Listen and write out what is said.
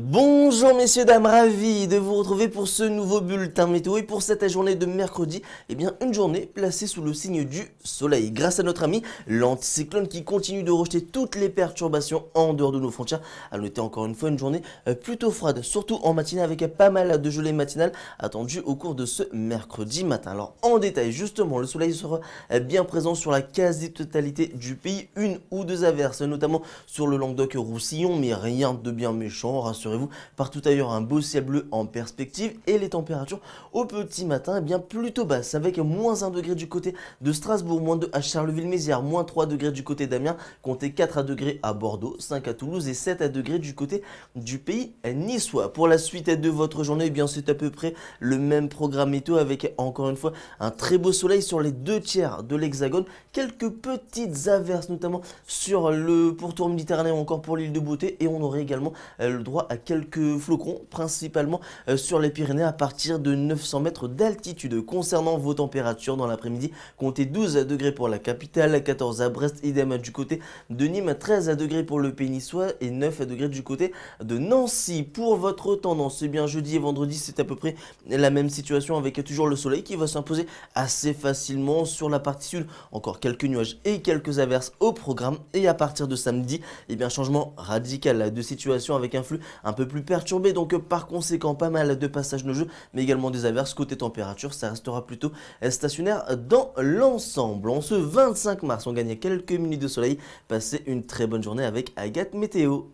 Bonjour messieurs, dames, ravi de vous retrouver pour ce nouveau bulletin météo et pour cette journée de mercredi, eh bien une journée placée sous le signe du soleil. Grâce à notre ami l'anticyclone qui continue de rejeter toutes les perturbations en dehors de nos frontières, à noter encore une fois une journée euh, plutôt froide, surtout en matinée avec pas mal de gelées matinales attendues au cours de ce mercredi matin. Alors en détail justement, le soleil sera euh, bien présent sur la quasi-totalité du pays, une ou deux averses, notamment sur le Languedoc-Roussillon, mais rien de bien méchant, rassurez-vous, partout ailleurs un beau ciel bleu en perspective et les températures au petit matin eh bien plutôt basses avec moins 1 degré du côté de Strasbourg, moins 2 à Charleville-Mézières, moins 3 degrés du côté d'Amiens, comptez 4 à degrés à Bordeaux, 5 à Toulouse et 7 à degrés du côté du pays niçois. Pour la suite de votre journée, eh bien c'est à peu près le même programme météo avec encore une fois un très beau soleil sur les deux tiers de l'hexagone, quelques petites averses notamment sur le pourtour méditerranéen encore pour l'île de Beauté et on aurait également euh, le droit quelques flocons, principalement euh, sur les Pyrénées à partir de 900 mètres d'altitude. Concernant vos températures, dans l'après-midi, comptez 12 degrés pour la capitale, 14 à Brest, idem du côté de Nîmes, 13 degrés pour le Pénissois et 9 degrés du côté de Nancy. Pour votre tendance, et eh bien jeudi et vendredi, c'est à peu près la même situation avec toujours le soleil qui va s'imposer assez facilement sur la partie sud. Encore quelques nuages et quelques averses au programme et à partir de samedi, eh bien changement radical de situation avec un flux un peu plus perturbé. Donc euh, par conséquent, pas mal de passages jeux, mais également des averses. Côté température, ça restera plutôt euh, stationnaire dans l'ensemble. En ce 25 mars, on gagne quelques minutes de soleil. Passez une très bonne journée avec Agathe Météo.